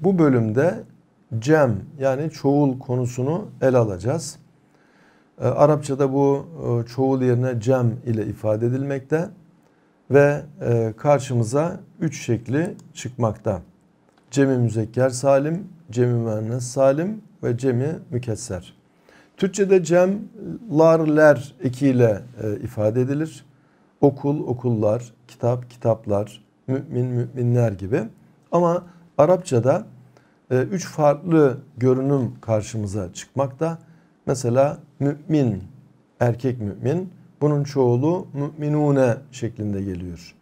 bu bölümde cem yani çoğul konusunu el alacağız. E, Arapçada bu e, çoğul yerine cem ile ifade edilmekte ve e, karşımıza üç şekli çıkmakta. Cemi müzekker salim, cemi müennes salim ve cemi mükesser. Türkçe'de cem, lar, ler ekiyle e, ifade edilir. Okul, okullar, kitap, kitaplar, mümin, müminler gibi. Ama Arapçada e, üç farklı görünüm karşımıza çıkmakta. Mesela mümin, erkek mümin. Bunun çoğulu müminune şeklinde geliyor.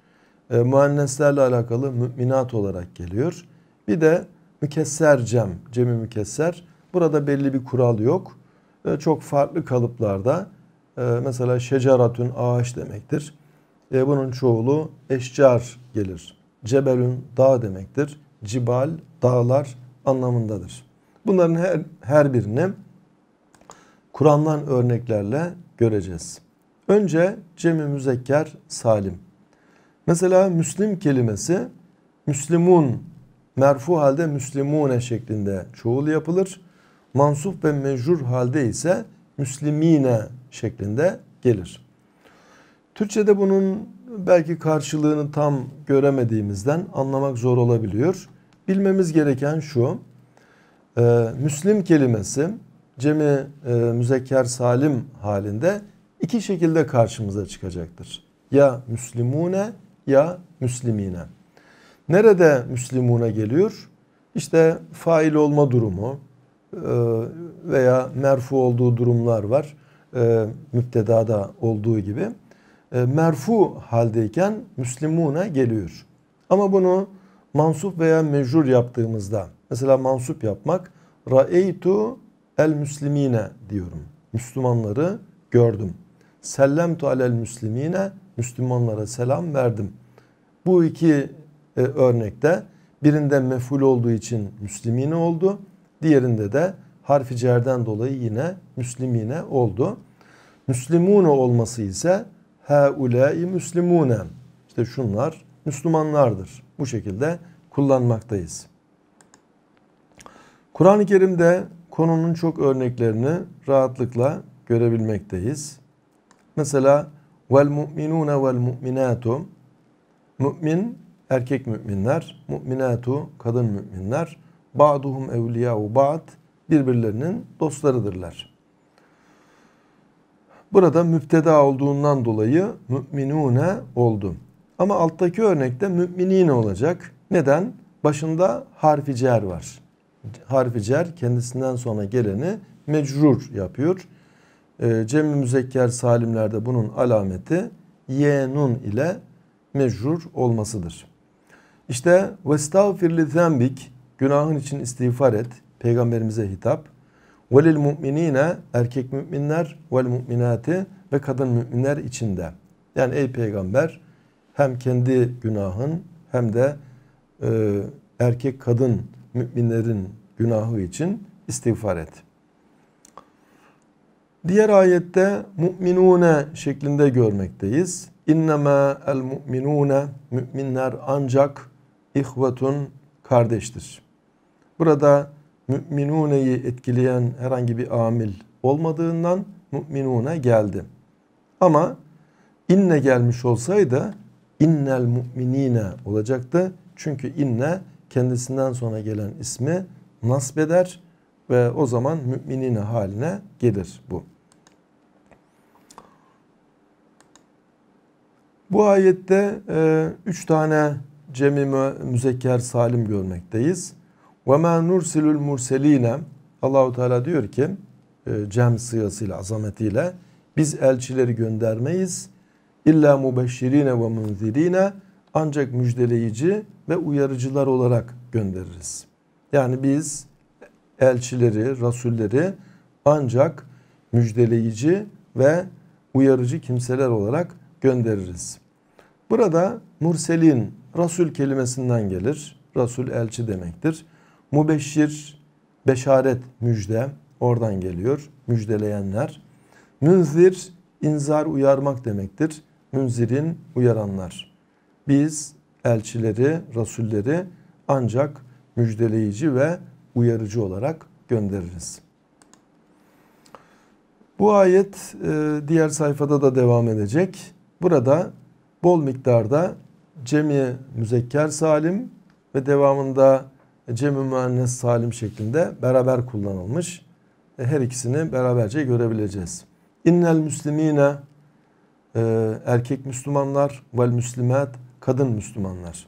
E, müenneslerle alakalı müminat olarak geliyor. Bir de mükesser cem, cemi mükesser. Burada belli bir kural yok. E, çok farklı kalıplarda e, mesela şecaratün ağaç demektir. E, bunun çoğulu eşcar gelir. Cebelün dağ demektir cibal, dağlar anlamındadır. Bunların her, her birini Kur'an'dan örneklerle göreceğiz. Önce cemi müzekker salim. Mesela Müslim kelimesi Müslimun merfu halde Müslimune şeklinde çoğul yapılır. Mansuf ve mecrur halde ise Müslimine şeklinde gelir. Türkçe'de bunun belki karşılığını tam göremediğimizden anlamak zor olabiliyor. Bilmemiz gereken şu, e, Müslim kelimesi cemi e, müzekker salim halinde iki şekilde karşımıza çıkacaktır. Ya Müslimune ya Müslimine. Nerede Müslimune geliyor? İşte fail olma durumu e, veya merfu olduğu durumlar var. E, da olduğu gibi. E, merfu haldeyken müslimune geliyor. Ama bunu mansup veya mecrur yaptığımızda mesela mansup yapmak ra'eytu el müslimine diyorum. Müslümanları gördüm. Sellemtu alel müslimine Müslümanlara selam verdim. Bu iki e, örnekte birinde meful olduğu için müslimine oldu. Diğerinde de harfi cerden dolayı yine müslimine oldu. Müslimune olması ise haulâi müslimûne. İşte şunlar Müslümanlardır. Bu şekilde kullanmaktayız. Kur'an-ı Kerim'de konunun çok örneklerini rahatlıkla görebilmekteyiz. Mesela vel mu'minune vel mu'minatu mümin erkek müminler, mu'minatu kadın müminler, ba'duhum evliya'u ba'd birbirlerinin dostlarıdırlar. Burada müpteda olduğundan dolayı müminune oldu. Ama alttaki örnekte müminine olacak. Neden? Başında harfi cer var. Harfi cer kendisinden sonra geleni mecrur yapıyor. E, Cem-i Müzekker Salimler'de bunun alameti yenun ile mecrur olmasıdır. İşte vestağfir li günahın için istiğfar et peygamberimize hitap velil mu'minine erkek müminler vel mu'minati ve kadın müminler içinde. Yani ey peygamber hem kendi günahın hem de e, erkek kadın müminlerin günahı için istiğfar et. Diğer ayette mu'minune şeklinde görmekteyiz. İnnemâ el mu'minune müminler ancak ihvetun kardeştir. Burada müminuneyi etkileyen herhangi bir amil olmadığından müminune geldi. Ama inne gelmiş olsaydı innel mu'minine olacaktı. Çünkü inne kendisinden sonra gelen ismi nasbeder ve o zaman müminine haline gelir bu. Bu ayette e, üç tane cemi müzekker salim görmekteyiz. Ve ma nursilul murseline Allahu Teala diyor ki e, cem sıyasıyla azametiyle biz elçileri göndermeyiz. İlla mubeşşirine ve munzirine ancak müjdeleyici ve uyarıcılar olarak göndeririz. Yani biz elçileri, rasulleri ancak müjdeleyici ve uyarıcı kimseler olarak göndeririz. Burada murselin rasul kelimesinden gelir. Rasul elçi demektir. Mubeşşir, beşaret, müjde oradan geliyor. Müjdeleyenler. Münzir, inzar uyarmak demektir. Münzirin uyaranlar. Biz elçileri, rasulleri ancak müjdeleyici ve uyarıcı olarak göndeririz. Bu ayet e, diğer sayfada da devam edecek. Burada bol miktarda cemi müzekker salim ve devamında cem-i müennes salim şeklinde beraber kullanılmış. E, her ikisini beraberce görebileceğiz. İnnel müslimine e, erkek Müslümanlar vel müslimat kadın Müslümanlar.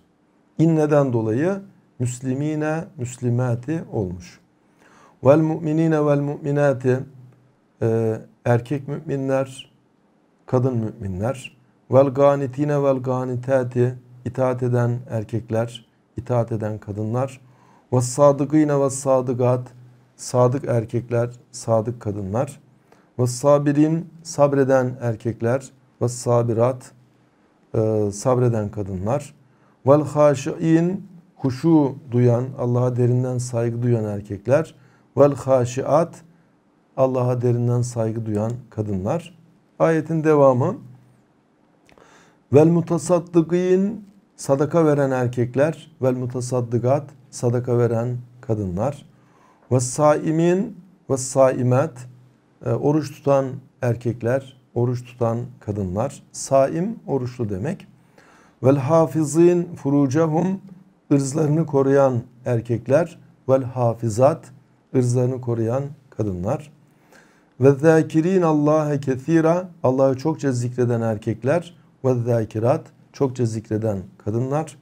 İnneden dolayı müslimine müslimati olmuş. Vel müminine vel mu'minati e, erkek müminler kadın müminler. Vel ganitine vel ganitati itaat eden erkekler, itaat eden kadınlar ve sadıkîne ve sadıkat sadık erkekler, sadık kadınlar. Ve sabirin sabreden erkekler ve sabirat e, sabreden kadınlar. Vel haşiin huşu duyan, Allah'a derinden saygı duyan erkekler. Vel haşiat Allah'a derinden saygı duyan kadınlar. Ayetin devamı. Vel mutasaddıkîn sadaka veren erkekler vel mutasaddıkat sadaka veren kadınlar ve saimin ve saimet e, oruç tutan erkekler, oruç tutan kadınlar. Saim oruçlu demek. Vel hafizin furucahum ırzlarını koruyan erkekler vel hafizat ırzlarını koruyan kadınlar. Ve zâkirîn Allah'e kethîra Allah'ı çokça zikreden erkekler ve zâkirat çokça zikreden kadınlar.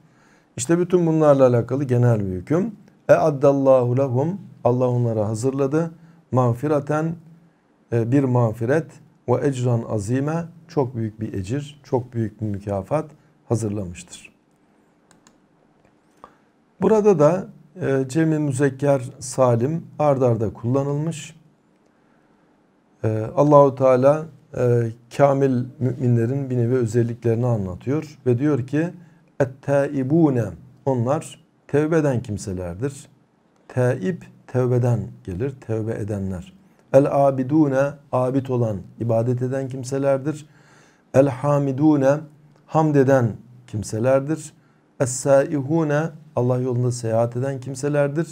İşte bütün bunlarla alakalı genel bir hüküm. E addallahu lahum, Allah onlara hazırladı. Mağfireten e, bir mağfiret ve ecran azime çok büyük bir ecir, çok büyük bir mükafat hazırlamıştır. Burada da e, Cem-i müzekker salim ardarda kullanılmış. E, Allahu Teala e, kamil müminlerin bir nevi özelliklerini anlatıyor ve diyor ki اَتَّائِبُونَ Onlar tevbeden kimselerdir. Taib tevbeden gelir, tevbe edenler. El abidune abid olan, ibadet eden kimselerdir. El hamidune hamd eden kimselerdir. Es saihune Allah yolunda seyahat eden kimselerdir.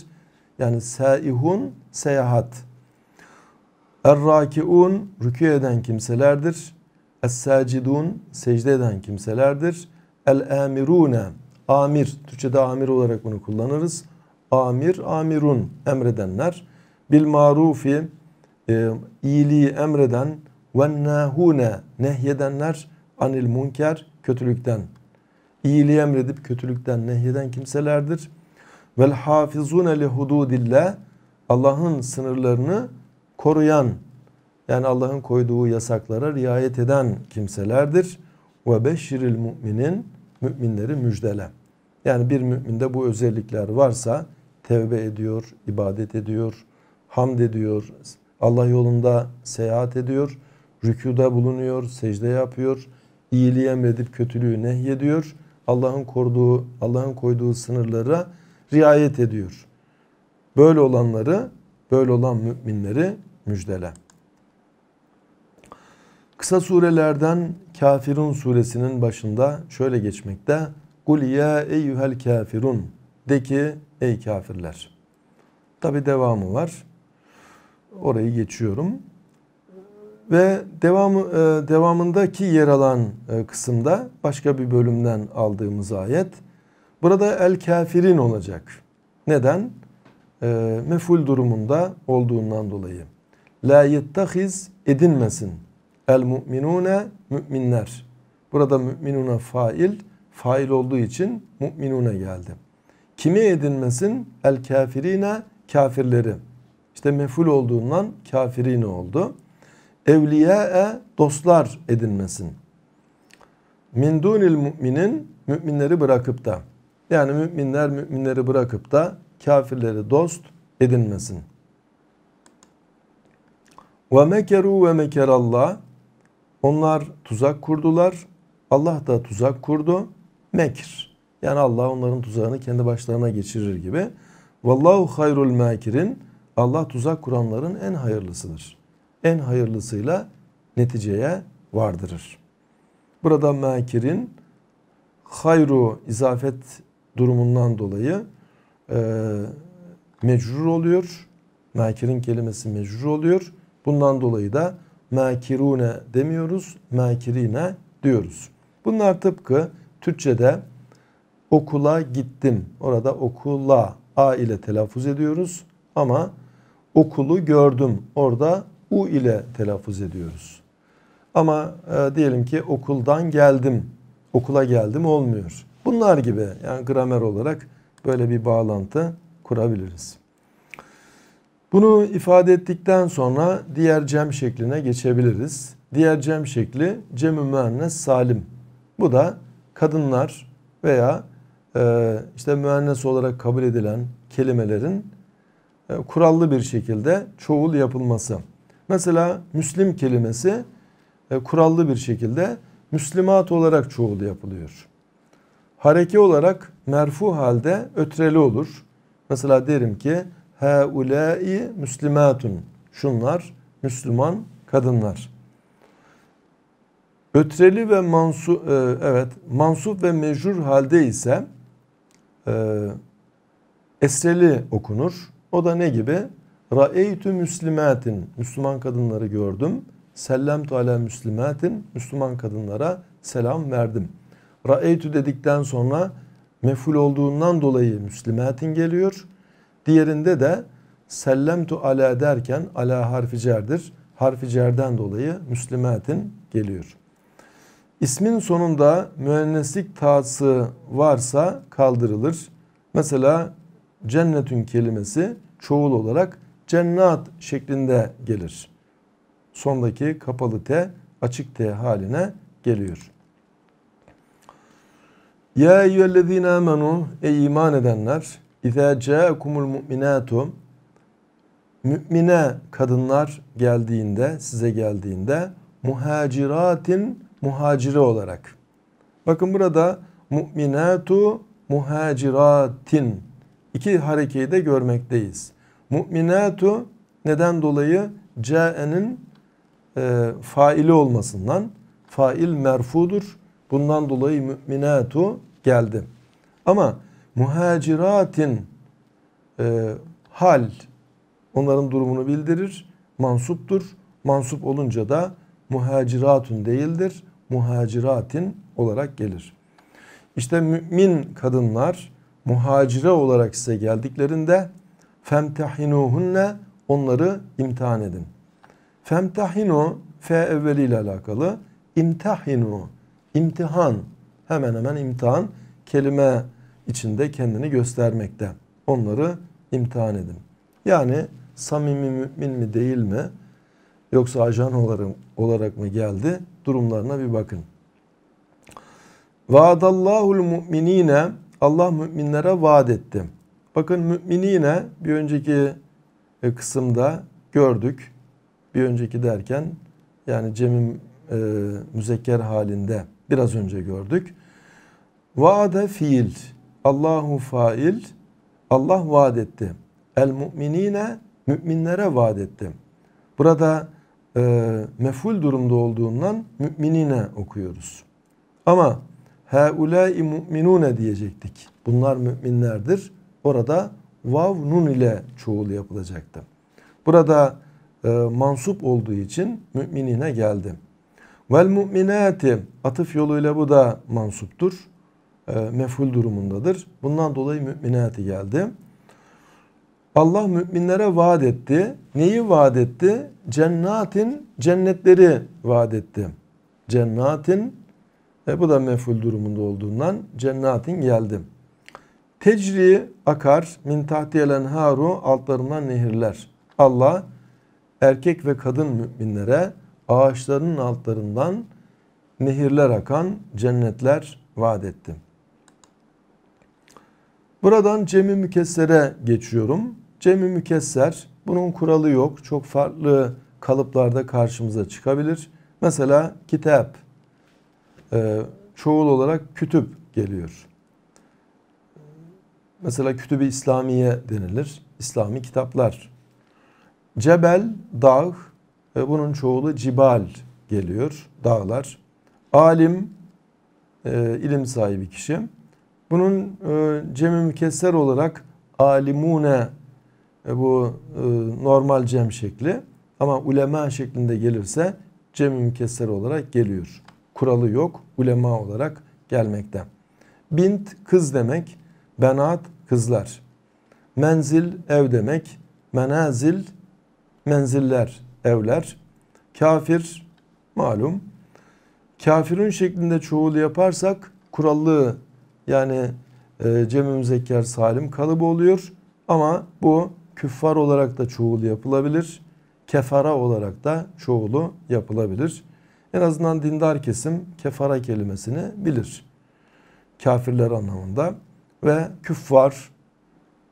Yani saihun seyahat. Er rakiun rükû eden kimselerdir. Es sacidun secde eden kimselerdir. El amirune amir Türkçe'de amir olarak bunu kullanırız. Amir, amirun emredenler. Bil marufi e, iyiliği emreden ve nehune nehyedenler anil munker kötülükten. İyiliği emredip kötülükten nehyeden kimselerdir. Vel hafizun li hududillah Allah'ın sınırlarını koruyan yani Allah'ın koyduğu yasaklara riayet eden kimselerdir. Ve beşiril müminin müminleri müjdele. Yani bir müminde bu özellikler varsa tevbe ediyor, ibadet ediyor, hamd ediyor, Allah yolunda seyahat ediyor, rükuda bulunuyor, secde yapıyor, iyiliği emredip kötülüğü nehyediyor. Allah'ın koruduğu, Allah'ın koyduğu sınırlara riayet ediyor. Böyle olanları, böyle olan müminleri müjdele. Kısa surelerden Kafirun suresinin başında şöyle geçmekte. Kul ya eyyuhel kafirun. De ki ey kafirler. Tabi devamı var. Orayı geçiyorum. Ve devamı e, devamındaki yer alan e, kısımda başka bir bölümden aldığımız ayet. Burada el kafirin olacak. Neden? E, meful durumunda olduğundan dolayı. La yettehiz edinmesin El mu'minune müminler. Burada müminuna fail, fail olduğu için mu'minuna geldi. Kimi edinmesin? El kafirine kafirleri. İşte meful olduğundan kafirine oldu. Evliya'e dostlar edinmesin. Min dunil müminin müminleri bırakıp da yani müminler müminleri bırakıp da kafirleri dost edinmesin. Ve mekeru ve mekerallah onlar tuzak kurdular. Allah da tuzak kurdu. Mekir. Yani Allah onların tuzağını kendi başlarına geçirir gibi. Vallahu hayrul makirin. Allah tuzak kuranların en hayırlısıdır. En hayırlısıyla neticeye vardırır. Burada makirin hayru izafet durumundan dolayı e, mecrur oluyor. Makirin kelimesi mecrur oluyor. Bundan dolayı da makirune demiyoruz, makirine diyoruz. Bunlar tıpkı Türkçe'de okula gittim. Orada okula A ile telaffuz ediyoruz ama okulu gördüm. Orada U ile telaffuz ediyoruz. Ama e, diyelim ki okuldan geldim, okula geldim olmuyor. Bunlar gibi yani gramer olarak böyle bir bağlantı kurabiliriz. Bunu ifade ettikten sonra diğer cem şekline geçebiliriz. Diğer cem şekli cem-i müennes salim. Bu da kadınlar veya e, işte müennes olarak kabul edilen kelimelerin e, kurallı bir şekilde çoğul yapılması. Mesela Müslim kelimesi e, kurallı bir şekilde Müslimat olarak çoğul yapılıyor. Hareke olarak merfu halde ötreli olur. Mesela derim ki haulâi müslimatun. Şunlar Müslüman kadınlar. Ötreli ve mansu e, evet mansup ve mecrur halde ise e, esreli okunur. O da ne gibi? Ra'eytu müslimatin. Müslüman kadınları gördüm. Sellemtu ala müslimatin. Müslüman kadınlara selam verdim. Ra'eytu dedikten sonra meful olduğundan dolayı müslimatin geliyor. Diğerinde de sellemtu ala derken ala harfi cerdir. Harfi cerden dolayı müslimatin geliyor. İsmin sonunda müenneslik taatsı varsa kaldırılır. Mesela cennetün kelimesi çoğul olarak cennat şeklinde gelir. Sondaki kapalı T açık T haline geliyor. Ya eyyühellezine amenu ey iman edenler İza ca'akumul mu'minatu Mümine kadınlar geldiğinde, size geldiğinde muhaciratin muhaciri olarak. Bakın burada mu'minatu muhaciratin iki harekeyi de görmekteyiz. Mu'minatu neden dolayı ca'enin e, faili olmasından fail merfudur. Bundan dolayı müminatu geldi. Ama muhaciratin e, hal onların durumunu bildirir. Mansuptur. Mansup olunca da muhaciratun değildir. Muhaciratin olarak gelir. İşte mümin kadınlar muhacire olarak size geldiklerinde femtehinuhunne onları imtihan edin. Femtahinu fe evveliyle alakalı. İmtahinu imtihan hemen hemen imtihan kelime içinde kendini göstermekte. Onları imtihan edin. Yani samimi mümin mi değil mi yoksa ajan olarak, mı geldi durumlarına bir bakın. Vaadallahu'l mu'minine Allah müminlere vaat etti. Bakın müminine bir önceki e, kısımda gördük. Bir önceki derken yani cemim e, müzekker halinde biraz önce gördük. Vaade fiil Allahu fail. Allah vaat etti. El Müminine, müminlere vaat etti. Burada e, meful durumda olduğundan müminine okuyoruz. Ama heulâi mu'minûne diyecektik. Bunlar müminlerdir. Orada vav nun ile çoğul yapılacaktı. Burada e, mansup olduğu için müminine geldi. Vel mu'minâti atıf yoluyla bu da mansuptur. E, meful durumundadır. Bundan dolayı mümine geldi. Allah müminlere vaat etti. Neyi vaat etti? Cennatin cennetleri vaat etti. Cennatin e, bu da meful durumunda olduğundan cennatin geldi. Tecri akar min tahtiyelen haru altlarından nehirler. Allah erkek ve kadın müminlere ağaçların altlarından nehirler akan cennetler vaat etti. Buradan cemi mükessere geçiyorum. Cemi mükesser bunun kuralı yok. Çok farklı kalıplarda karşımıza çıkabilir. Mesela kitap e, çoğul olarak kütüp geliyor. Mesela kütübü İslamiye denilir. İslami kitaplar. Cebel, dağ, e, bunun çoğulu cibal geliyor. Dağlar. Alim, e, ilim sahibi kişi. Bunun e, cemi mükesser olarak alimune e, bu e, normal cem şekli ama ulema şeklinde gelirse cemi mükesser olarak geliyor. Kuralı yok. Ulema olarak gelmekte. Bint kız demek. Benat kızlar. Menzil ev demek. Menazil menziller evler. Kafir malum. Kafirun şeklinde çoğul yaparsak kurallı yani e, Cem-i Müzekker Salim kalıbı oluyor. Ama bu küffar olarak da çoğulu yapılabilir. Kefara olarak da çoğulu yapılabilir. En azından dindar kesim kefara kelimesini bilir. Kafirler anlamında. Ve küffar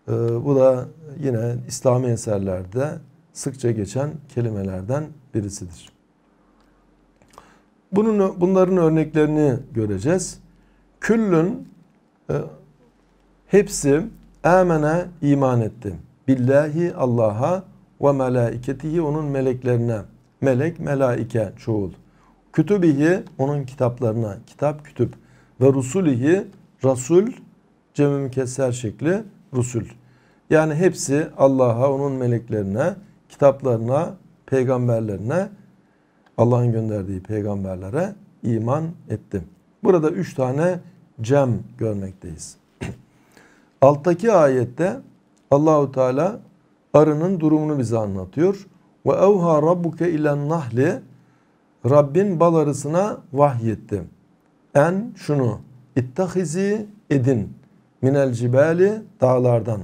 e, bu da yine İslami eserlerde sıkça geçen kelimelerden birisidir. Bunun, bunların örneklerini göreceğiz. Küllün hepsi amene iman etti. Billahi Allah'a ve melaiketihi onun meleklerine. Melek melaike çoğul. Kütübihi onun kitaplarına. Kitap kütüp. Ve rusulihi rasul cem-i mükesser şekli rusul. Yani hepsi Allah'a, onun meleklerine, kitaplarına, peygamberlerine, Allah'ın gönderdiği peygamberlere iman etti. Burada üç tane cem görmekteyiz. Alttaki ayette Allahu Teala arının durumunu bize anlatıyor. Ve evha rabbuke ilen nahli Rabbin bal arısına vahyetti. En şunu ittahizi edin minel cibali dağlardan.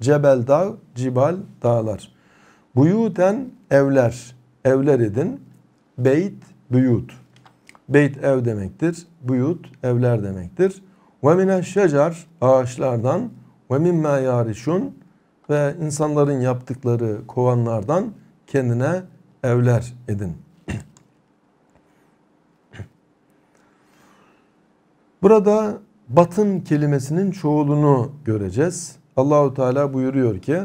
Cebel dağ, cibal dağlar. Buyuten evler, evler edin. Beyt, büyut. Beyt ev demektir. Buyut evler demektir. Ve mine şecer ağaçlardan ve mimme yarişun ve insanların yaptıkları kovanlardan kendine evler edin. Burada batın kelimesinin çoğulunu göreceğiz. Allahu Teala buyuruyor ki: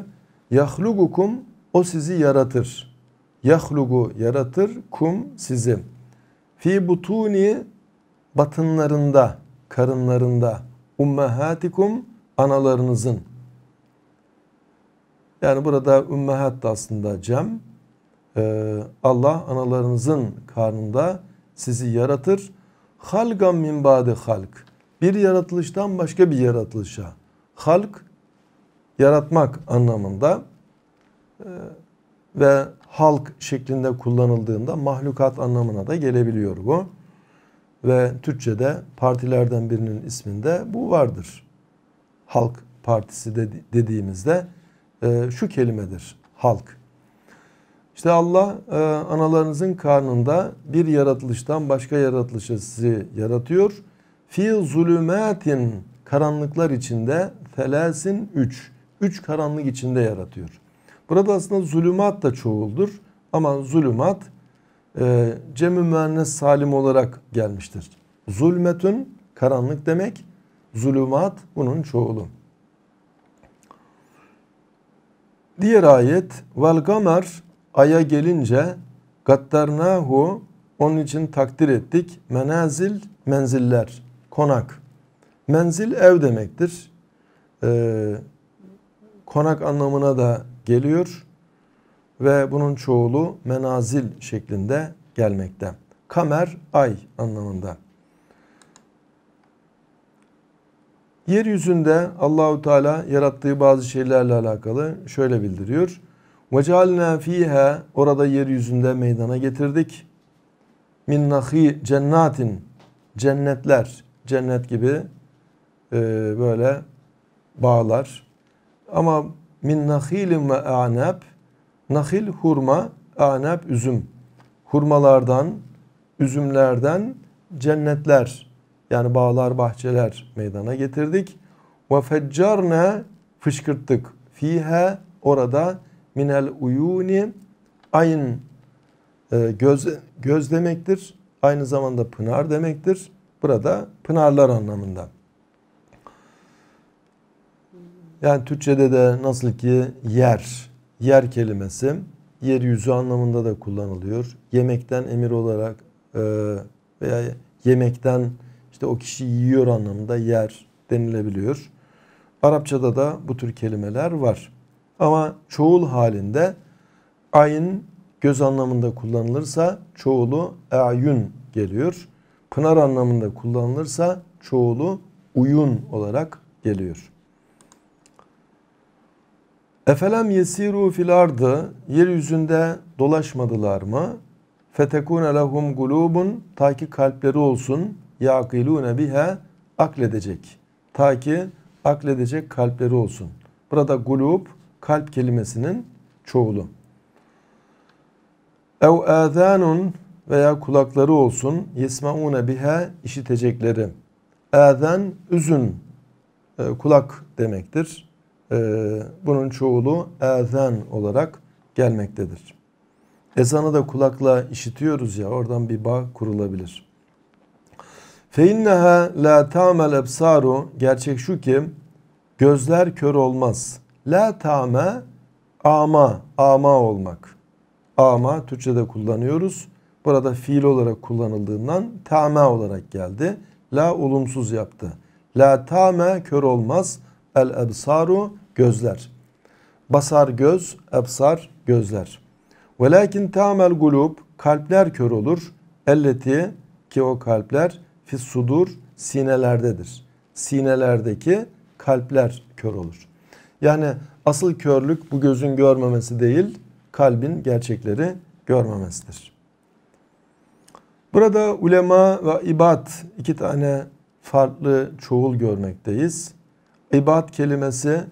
"Yahlugukum o sizi yaratır. Yahlugu yaratır, kum sizi." Fi butuni batınlarında, karınlarında ummahatikum analarınızın. Yani burada ümmehat da aslında cem. Ee, Allah analarınızın karnında sizi yaratır. Halgam min badi halk. Bir yaratılıştan başka bir yaratılışa. Halk yaratmak anlamında ee, ve halk şeklinde kullanıldığında mahlukat anlamına da gelebiliyor bu. Ve Türkçe'de partilerden birinin isminde bu vardır. Halk Partisi dediğimizde e, şu kelimedir halk. İşte Allah e, analarınızın karnında bir yaratılıştan başka yaratılışı sizi yaratıyor. Fi zulümatin karanlıklar içinde felasin üç. Üç karanlık içinde yaratıyor. Burada aslında zulümat da çoğuldur. Ama zulümat e, cem-i müennes salim olarak gelmiştir. Zulmetün karanlık demek. Zulümat bunun çoğulu. Diğer ayet vel gamer aya gelince gattarnahu onun için takdir ettik. Menazil menziller konak. Menzil ev demektir. Ee, konak anlamına da geliyor ve bunun çoğulu menazil şeklinde gelmekte. Kamer ay anlamında. Yeryüzünde Allahu Teala yarattığı bazı şeylerle alakalı şöyle bildiriyor. وَجَعَلْنَا ف۪يهَا Orada yeryüzünde meydana getirdik. مِنْ نَخ۪ي cennatin Cennetler, cennet gibi e, böyle bağlar. Ama min nahilim ve anab nahil hurma anep üzüm hurmalardan üzümlerden cennetler yani bağlar bahçeler meydana getirdik ve feccarne fışkırttık fihe orada minel uyuni ayın e, göz, göz demektir. Aynı zamanda pınar demektir. Burada pınarlar anlamında. Yani Türkçe'de de nasıl ki yer, yer kelimesi yeryüzü anlamında da kullanılıyor. Yemekten emir olarak e, veya yemekten işte o kişi yiyor anlamında yer denilebiliyor. Arapçada da bu tür kelimeler var. Ama çoğul halinde ayın göz anlamında kullanılırsa çoğulu ayun geliyor. Pınar anlamında kullanılırsa çoğulu uyun olarak geliyor. Efelem yesiru fil ardı yeryüzünde dolaşmadılar mı? Fetekune lehum gulubun ta ki kalpleri olsun yakilune biha akledecek. Ta ki akledecek kalpleri olsun. Burada gulub kalp kelimesinin çoğulu. Ev azanun veya kulakları olsun yesmaune biha işitecekleri. Azan üzün e, kulak demektir. Ee, bunun çoğulu ezan olarak gelmektedir. Ezanı da kulakla işitiyoruz ya oradan bir bağ kurulabilir. فَاِنَّهَا la تَعْمَ الْاَبْسَارُ Gerçek şu ki gözler kör olmaz. La ta'me ama, ama olmak. Ama Türkçe'de kullanıyoruz. Burada fiil olarak kullanıldığından ta'me olarak geldi. La olumsuz yaptı. La ta'me kör olmaz. El ebsaru gözler. Basar göz, ebsar gözler. Velakin tamel gulub kalpler kör olur. Elleti ki o kalpler fis sudur sinelerdedir. Sinelerdeki kalpler kör olur. Yani asıl körlük bu gözün görmemesi değil, kalbin gerçekleri görmemesidir. Burada ulema ve ibad iki tane farklı çoğul görmekteyiz. İbad kelimesi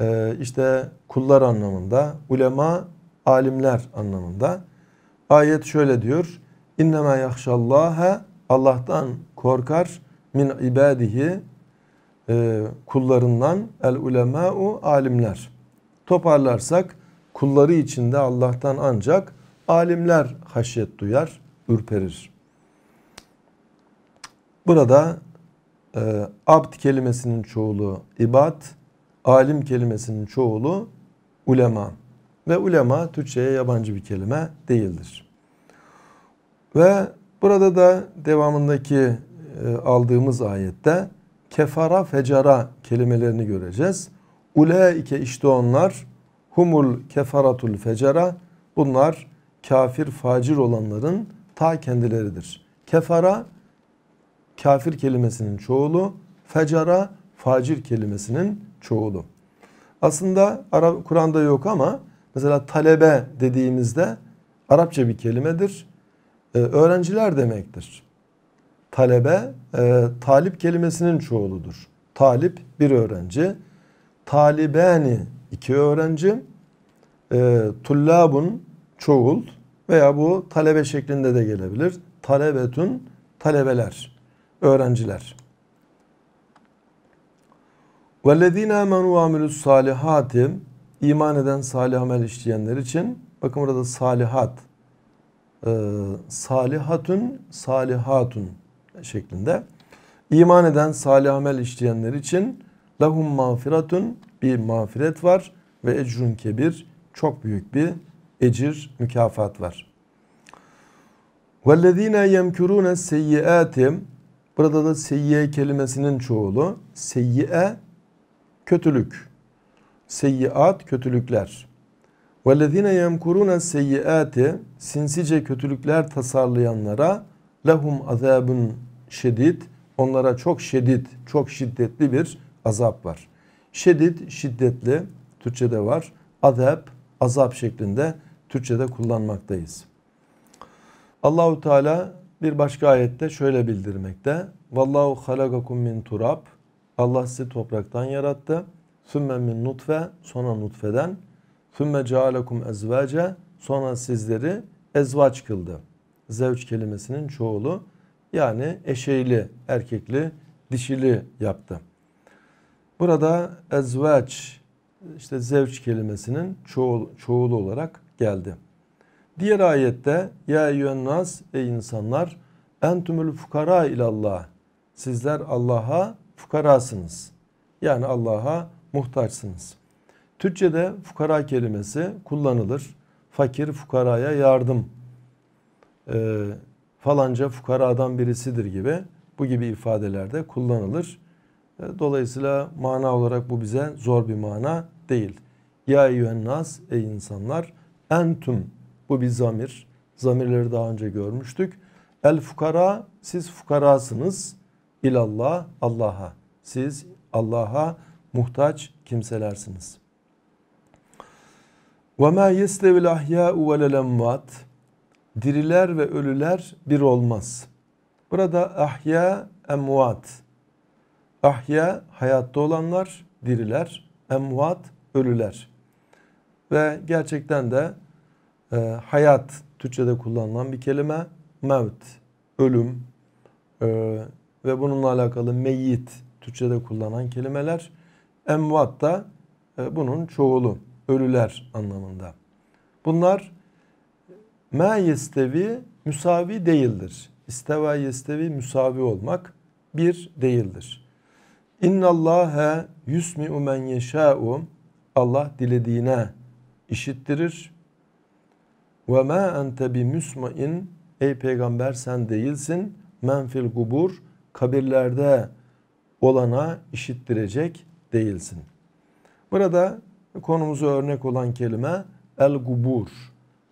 e, işte kullar anlamında, ulema alimler anlamında. Ayet şöyle diyor. İnnemâ yakşallâhe Allah'tan korkar min ibadihi e, kullarından el ulemâ'u alimler. Toparlarsak kulları içinde Allah'tan ancak alimler haşyet duyar, ürperir. Burada e, abd kelimesinin çoğulu ibad, alim kelimesinin çoğulu ulema. Ve ulema Türkçe'ye yabancı bir kelime değildir. Ve burada da devamındaki e, aldığımız ayette kefara fecara kelimelerini göreceğiz. Uleike işte onlar humul kefaratul fecara bunlar kafir facir olanların ta kendileridir. Kefara kafir kelimesinin çoğulu, fecara facir kelimesinin çoğulu. Aslında Arap Kur'an'da yok ama mesela talebe dediğimizde Arapça bir kelimedir. Ee, öğrenciler demektir. Talebe, e, talip kelimesinin çoğuludur. Talip bir öğrenci. Talibeni iki öğrenci. E, tullabun çoğul veya bu talebe şeklinde de gelebilir. Talebetun talebeler öğrenciler. وَالَّذ۪ينَ اَمَنُوا وَعَمِلُوا الصَّالِحَاتِ iman eden salih amel işleyenler için bakın burada salihat e, salihatun salihatun şeklinde iman eden salih amel işleyenler için lahum mağfiratun bir mağfiret var ve ecrun kebir çok büyük bir ecir mükafat var. وَالَّذ۪ينَ يَمْكُرُونَ السَّيِّئَاتِ Burada da seyyiye kelimesinin çoğulu. Seyyiye kötülük. Seyyiat kötülükler. وَالَّذ۪ينَ يَمْكُرُونَ السَّيِّئَاتِ Sinsice kötülükler tasarlayanlara lahum azabun şedid onlara çok şedid, çok şiddetli bir azap var. Şedid, şiddetli Türkçe'de var. Azap, azap şeklinde Türkçe'de kullanmaktayız. Allahu Teala bir başka ayette şöyle bildirmekte. Vallahu halakakum min turab. Allah sizi topraktan yarattı. Sümme min nutfe. Sonra nutfeden. Sümme cealekum ezvace. Sonra sizleri ezvaç kıldı. Zevç kelimesinin çoğulu. Yani eşeğli, erkekli, dişili yaptı. Burada ezvaç işte zevç kelimesinin çoğul, çoğulu olarak geldi. Diğer ayette ya eyyühennas ey insanlar entümül fukara ilallah sizler Allah'a fukarasınız. Yani Allah'a muhtaçsınız. Türkçe'de fukara kelimesi kullanılır. Fakir fukaraya yardım e, falanca fukaradan birisidir gibi bu gibi ifadelerde kullanılır. E, dolayısıyla mana olarak bu bize zor bir mana değil. Ya eyyühennas ey insanlar entüm bu bir zamir. Zamirleri daha önce görmüştük. El fukara siz fukarasınız. İlallah Allah'a. Siz Allah'a muhtaç kimselersiniz. Ve ma yestevil ahya'u velel emvat. Diriler ve ölüler bir olmaz. Burada ahya emvat. Ahya hayatta olanlar, diriler, emvat ölüler. Ve gerçekten de e, hayat Türkçe'de kullanılan bir kelime. Mevt, ölüm e, ve bununla alakalı meyyit Türkçe'de kullanılan kelimeler. Emvat da e, bunun çoğulu, ölüler anlamında. Bunlar ma yestevi müsavi değildir. İsteva yestevi müsavi olmak bir değildir. İnna Allahe yusmi'u men yeşâ'u Allah dilediğine işittirir ve ma ente bi müsmain ey peygamber sen değilsin menfil gubur kabirlerde olana işittirecek değilsin. Burada konumuzu örnek olan kelime el gubur.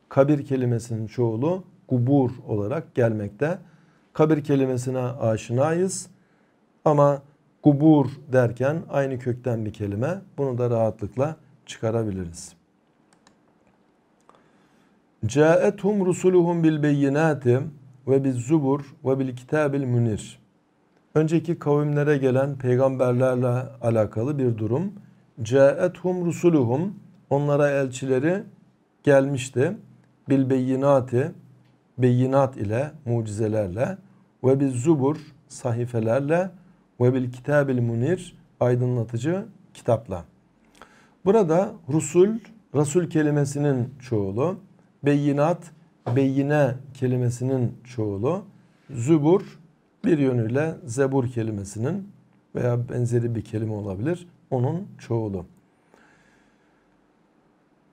Kabir kelimesinin çoğulu gubur olarak gelmekte. Kabir kelimesine aşinayız ama gubur derken aynı kökten bir kelime. Bunu da rahatlıkla çıkarabiliriz. Câethum rusuluhum bil beyinati ve biz zubur ve bil kitabil munir. Önceki kavimlere gelen peygamberlerle alakalı bir durum. Câethum rusuluhum onlara elçileri gelmişti. Bil beyinati beyinat ile mucizelerle ve bil zubur sahifelerle ve bil kitabil munir, aydınlatıcı kitapla. Burada rusul, rasul kelimesinin çoğulu. Beyinat, beyine kelimesinin çoğulu. Zübur bir yönüyle zebur kelimesinin veya benzeri bir kelime olabilir. Onun çoğulu.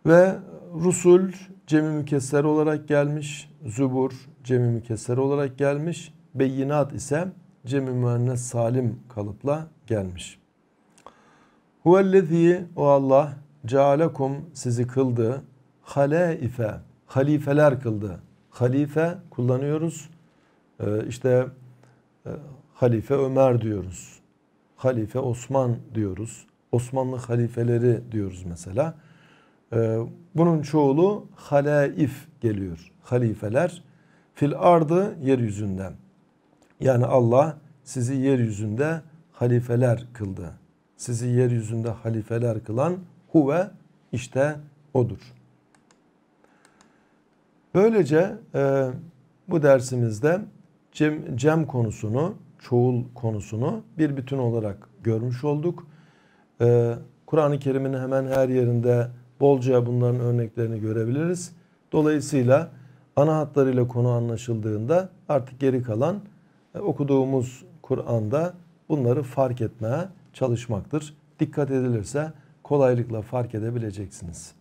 Ve rusul cemi mükesser olarak gelmiş. Zübur cemi mükesser olarak gelmiş. Beyinat ise cemi müennes salim kalıpla gelmiş. Huvellezî o Allah cealekum sizi kıldı halaife halifeler kıldı. Halife kullanıyoruz. Ee, işte e, halife Ömer diyoruz. Halife Osman diyoruz. Osmanlı halifeleri diyoruz mesela. Ee, bunun çoğulu halaif geliyor. Halifeler fil ardı yeryüzünden. Yani Allah sizi yeryüzünde halifeler kıldı. Sizi yeryüzünde halifeler kılan huve işte odur. Böylece e, bu dersimizde cem, cem konusunu, çoğul konusunu bir bütün olarak görmüş olduk. E, Kur'an-ı Kerim'in hemen her yerinde bolca bunların örneklerini görebiliriz. Dolayısıyla ana hatlarıyla konu anlaşıldığında artık geri kalan e, okuduğumuz Kur'an'da bunları fark etmeye çalışmaktır. Dikkat edilirse kolaylıkla fark edebileceksiniz.